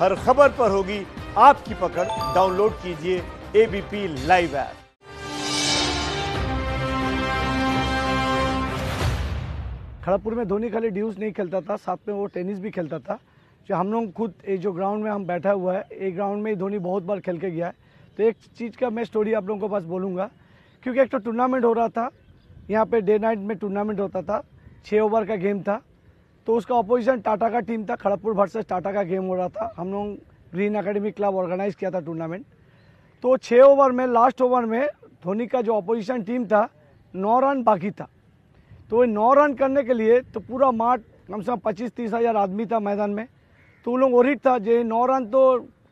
हर खबर पर होगी आपकी पकड़ डाउनलोड कीजिए एबीपी लाइव ऐप खड़गपुर में धोनी खाली ड्यूज नहीं खेलता था साथ में वो टेनिस भी खेलता था जो हम लोग खुद ये जो ग्राउंड में हम बैठा हुआ है एक ग्राउंड में ही धोनी बहुत बार खेल के गया है तो एक चीज़ का मैं स्टोरी आप लोगों को पास बोलूँगा क्योंकि एक तो टूर्नामेंट हो रहा था यहाँ पे डे नाइट में टूर्नामेंट होता था छः ओवर का गेम था तो उसका अपोजिशन टाटा का टीम था खड़गपुर वर्सेस टाटा का गेम हो रहा था हम लोग ग्रीन अकेडमी क्लब ऑर्गेनाइज किया था टूर्नामेंट तो छः ओवर में लास्ट ओवर में धोनी का जो अपोजिशन टीम था नौ रन बाकी था तो नौ रन करने के लिए तो पूरा माठ कम से कम पच्चीस तीस हज़ार आदमी था मैदान में तो वो लोग ओरिट था जे नौ रन तो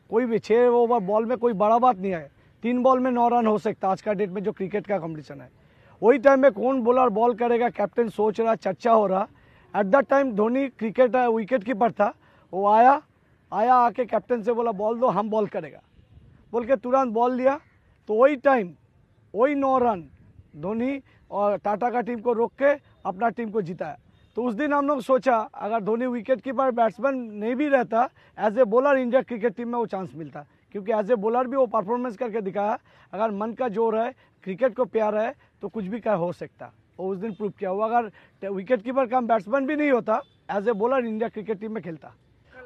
कोई भी छः ओवर बॉल में कोई बड़ा बात नहीं है तीन बॉल में नौ रन हो सकता आज का डेट में जो क्रिकेट का कॉम्पिटिशन है वही टाइम में कौन बॉलर बॉल करेगा कैप्टन सोच रहा चर्चा हो रहा at that time Dhoni cricket wicket keeper था वो आया आया आके कैप्टन से बोला बॉल दो हम बॉल करेगा बोल के तुरंत बॉल दिया तो वही टाइम वही नौ रन धोनी और टाटा का टीम को रोक के अपना टीम को जिताया तो उस दिन हम लोग सोचा अगर धोनी विकेट कीपर बैट्समैन नहीं भी रहता as a bowler India cricket team में वो चांस मिलता क्योंकि एज ए बॉलर भी वो परफॉर्मेंस करके दिखाया अगर मन का जोर है क्रिकेट को प्यार है तो कुछ भी क्या हो सकता उस दिन प्रूव किया वो अगर विकेट कीपर कम बैट्समैन भी नहीं होता as a bowler India cricket team में खेलता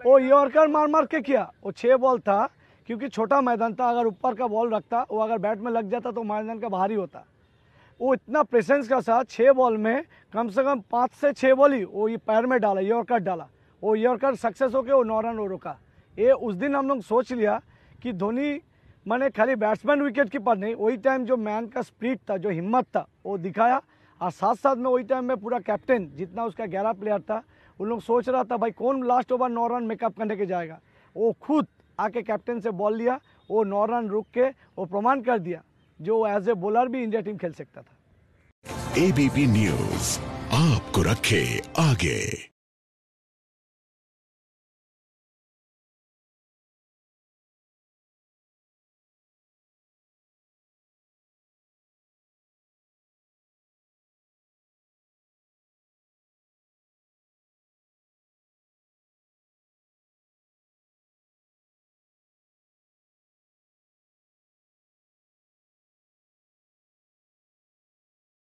वो यॉर्कर मार मार के किया वो छः बॉल था क्योंकि छोटा मैदान था अगर ऊपर का बॉल रखता वो अगर बैट में लग जाता तो मैदान का बाहर ही होता वो इतना प्रेसेंस का साथ छः बॉल में कम से कम पाँच से छः बॉल ही वो ये पैर में डाला यॉर्कर डाला वो यॉर्कर सक्सेस हो के वो नौ रन वो रोका ये उस दिन हम लोग सोच लिया कि धोनी मैंने खाली बैट्समैन विकेट कीपर नहीं वही टाइम जो मैन का स्प्रीट था जो हिम्मत था वो दिखाया और साथ साथ में वही टाइम में पूरा कैप्टन जितना उसका ग्यारह प्लेयर था उन लोग सोच रहा था भाई कौन लास्ट ओवर नौ रन मेकअप करने के जाएगा वो खुद आके कैप्टन से बॉल लिया वो नौ रन रुक के वो प्रमाण कर दिया जो एज ए बॉलर भी इंडिया टीम खेल सकता था एबीपी न्यूज आपको रखे आगे